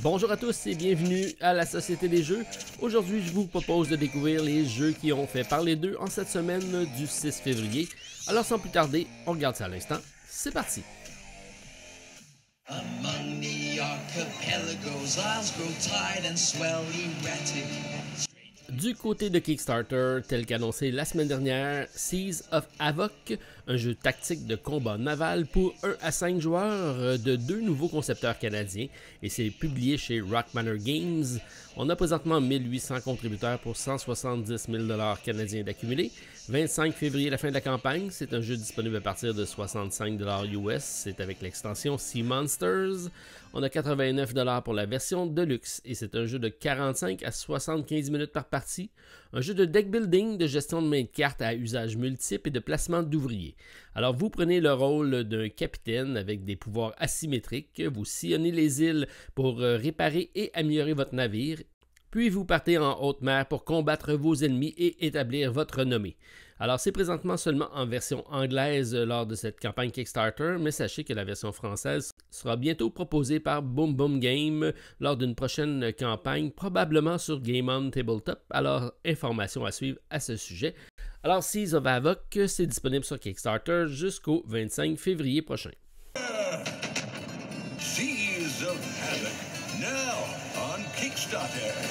Bonjour à tous et bienvenue à la Société des Jeux. Aujourd'hui, je vous propose de découvrir les jeux qui ont fait parler d'eux en cette semaine du 6 février. Alors sans plus tarder, on regarde ça à l'instant. C'est parti! Du côté de Kickstarter, tel qu'annoncé la semaine dernière, Seas of Avoc, un jeu tactique de combat naval pour 1 à 5 joueurs de deux nouveaux concepteurs canadiens, et c'est publié chez Rock Manor Games. On a présentement 1800 contributeurs pour 170 000 canadiens d'accumulés. 25 février, la fin de la campagne. C'est un jeu disponible à partir de 65 US. C'est avec l'extension Sea Monsters. On a 89 pour la version Deluxe et c'est un jeu de 45 à 75 minutes par partie. Un jeu de deck building, de gestion de main de cartes à usage multiple et de placement d'ouvriers. Alors vous prenez le rôle d'un capitaine avec des pouvoirs asymétriques. Vous sillonnez les îles pour euh, réparer et améliorer votre navire puis vous partez en haute mer pour combattre vos ennemis et établir votre renommée. Alors c'est présentement seulement en version anglaise euh, lors de cette campagne Kickstarter, mais sachez que la version française sera bientôt proposée par Boom Boom Game lors d'une prochaine campagne, probablement sur Game On Tabletop, alors information à suivre à ce sujet. Alors Seas of Havoc, euh, c'est disponible sur Kickstarter jusqu'au 25 février prochain. Seas of Havoc, now on Kickstarter.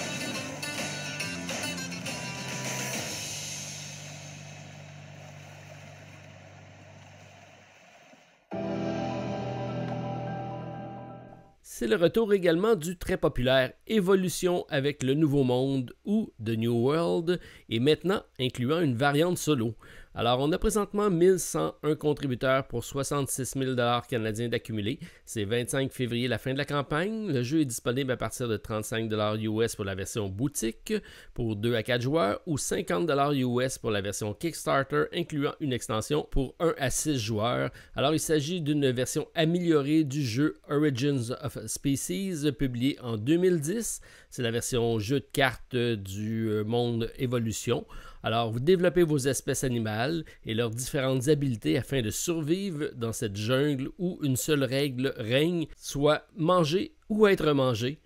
C'est le retour également du très populaire Evolution avec le Nouveau Monde ou The New World, et maintenant incluant une variante solo. Alors, on a présentement 1101 contributeurs pour 66 000 canadiens d'accumulés. C'est 25 février la fin de la campagne. Le jeu est disponible à partir de 35 US pour la version boutique pour 2 à 4 joueurs ou 50 US pour la version Kickstarter incluant une extension pour 1 à 6 joueurs. Alors, il s'agit d'une version améliorée du jeu Origins of Species publié en 2010. C'est la version jeu de cartes du euh, monde Évolution. Alors, vous développez vos espèces animales et leurs différentes habiletés afin de survivre dans cette jungle où une seule règle règne, soit manger ou être mangé,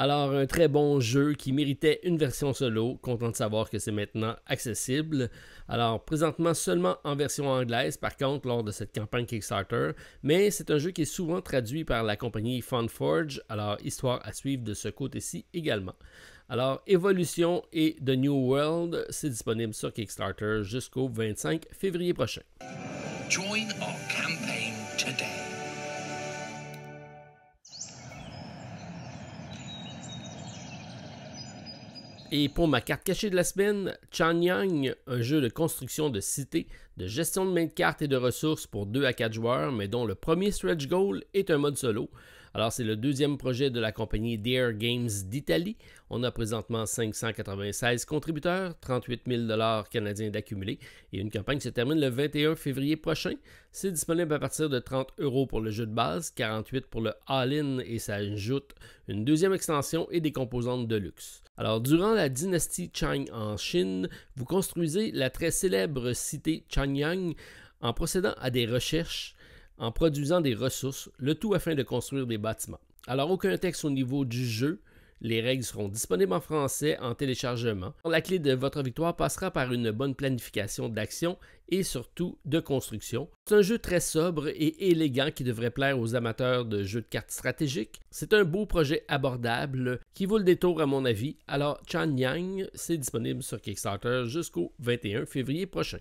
alors, un très bon jeu qui méritait une version solo. Content de savoir que c'est maintenant accessible. Alors, présentement seulement en version anglaise, par contre, lors de cette campagne Kickstarter. Mais c'est un jeu qui est souvent traduit par la compagnie Funforge. Alors, histoire à suivre de ce côté-ci également. Alors, Evolution et The New World, c'est disponible sur Kickstarter jusqu'au 25 février prochain. Join our campaign today. Et pour ma carte cachée de la semaine, Changyang, un jeu de construction de cité de gestion de main de cartes et de ressources pour 2 à 4 joueurs, mais dont le premier stretch goal est un mode solo. Alors c'est le deuxième projet de la compagnie Dear Games d'Italie. On a présentement 596 contributeurs, 38 000 dollars canadiens d'accumulés et une campagne se termine le 21 février prochain. C'est disponible à partir de 30 euros pour le jeu de base, 48 pour le All-in et ça ajoute une deuxième extension et des composantes de luxe. Alors durant la dynastie Chang en Chine, vous construisez la très célèbre cité Chang Yang en procédant à des recherches, en produisant des ressources, le tout afin de construire des bâtiments. Alors aucun texte au niveau du jeu, les règles seront disponibles en français en téléchargement. La clé de votre victoire passera par une bonne planification d'action et surtout de construction. C'est un jeu très sobre et élégant qui devrait plaire aux amateurs de jeux de cartes stratégiques. C'est un beau projet abordable qui vaut le détour à mon avis. Alors Chan Yang, c'est disponible sur Kickstarter jusqu'au 21 février prochain.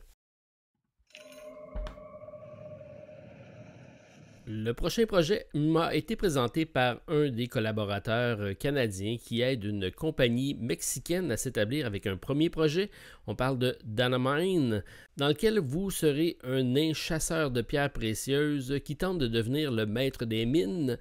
Le prochain projet m'a été présenté par un des collaborateurs euh, canadiens qui aide une compagnie mexicaine à s'établir avec un premier projet. On parle de Danamine, dans lequel vous serez un nain chasseur de pierres précieuses qui tente de devenir le maître des mines.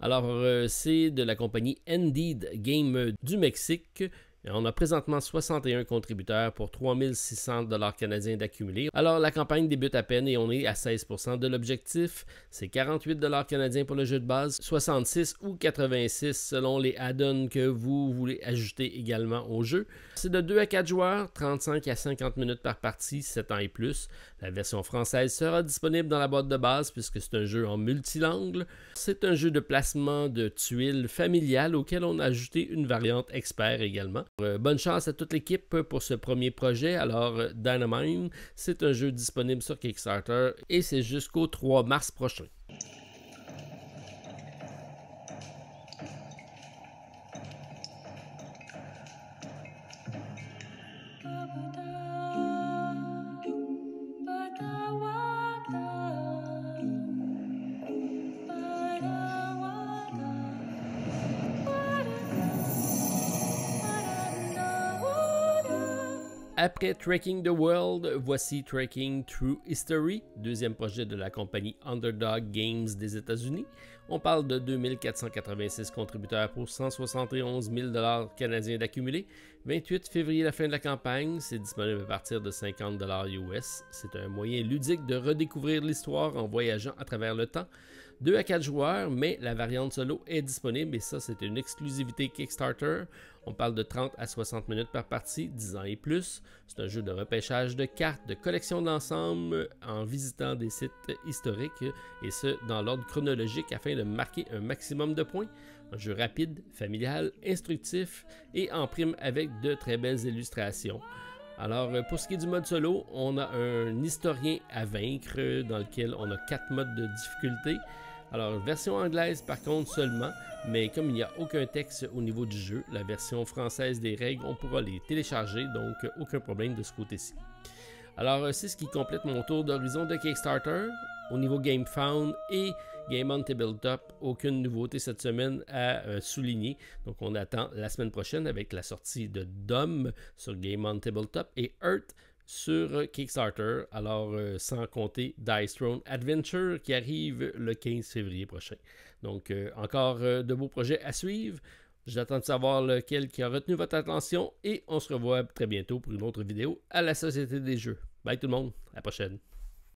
Alors, euh, c'est de la compagnie Indeed Game du Mexique on a présentement 61 contributeurs pour 3600 dollars canadiens d'accumuler. Alors la campagne débute à peine et on est à 16% de l'objectif. C'est 48 dollars canadiens pour le jeu de base, 66 ou 86 selon les add-ons que vous voulez ajouter également au jeu. C'est de 2 à 4 joueurs, 35 à 50 minutes par partie, 7 ans et plus. La version française sera disponible dans la boîte de base puisque c'est un jeu en multilangue. C'est un jeu de placement de tuiles familiales auquel on a ajouté une variante expert également. Euh, bonne chance à toute l'équipe pour ce premier projet. Alors, euh, Dynamine, c'est un jeu disponible sur Kickstarter et c'est jusqu'au 3 mars prochain. Après Trekking the World, voici Trekking Through History, deuxième projet de la compagnie Underdog Games des États-Unis. On parle de 2486 contributeurs pour 171 000 canadiens d'accumulés. 28 février, la fin de la campagne, c'est disponible à partir de 50 US. C'est un moyen ludique de redécouvrir l'histoire en voyageant à travers le temps. 2 à 4 joueurs, mais la variante solo est disponible et ça, c'est une exclusivité Kickstarter. On parle de 30 à 60 minutes par partie, 10 ans et plus. C'est un jeu de repêchage de cartes, de collection d'ensemble en visitant des sites historiques et ce, dans l'ordre chronologique afin de marquer un maximum de points. Un jeu rapide, familial, instructif et en prime avec de très belles illustrations. Alors, euh, pour ce qui est du mode solo, on a un historien à vaincre dans lequel on a quatre modes de difficulté. Alors, version anglaise par contre seulement, mais comme il n'y a aucun texte au niveau du jeu, la version française des règles, on pourra les télécharger, donc aucun problème de ce côté-ci. Alors, euh, c'est ce qui complète mon tour d'horizon de Kickstarter. Au niveau GameFound et Game on Tabletop, aucune nouveauté cette semaine à euh, souligner. Donc, on attend la semaine prochaine avec la sortie de Dom sur Game on Tabletop et Earth sur euh, Kickstarter. Alors, euh, sans compter Dice Throne Adventure qui arrive le 15 février prochain. Donc, euh, encore de beaux projets à suivre. J'attends de savoir lequel qui a retenu votre attention et on se revoit très bientôt pour une autre vidéo à la Société des Jeux. Bye tout le monde, à la prochaine.